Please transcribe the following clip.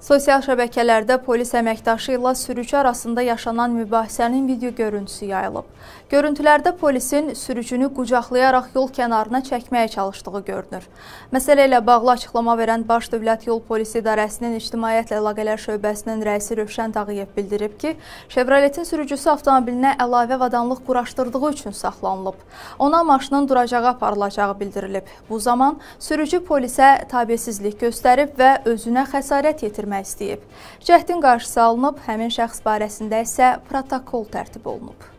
Sosial şəbəkələrdə polis əməkdaşı ilə sürücü arasında yaşanan mübahisənin video görüntüsü yayılıb. Görüntülərdə polisin sürücünü qucaqlayaraq yol kənarına çəkməyə çalışdığı görünür. Məsələ ilə bağlı açıqlama verən Baş Dövlət Yol Polisi İdarəsinin İctimaiyyətlə Əlaqələr Şöbəsinin rəisi Rövşən Dağıyev bildirib ki, Şevroletin sürücüsü avtomobilinə əlavə vadanlıq quraşdırdığı üçün saxlanılıb. Ona maşının duracağa aparılacağı bildirilib. Bu zaman sürücü polisə tabiəsizlik göstərib və özünə xəsarət yetirmişdir vermək istəyib. Cəhdin qarşısı alınıb, həmin şəxs barəsində isə protokol tərtib olunub.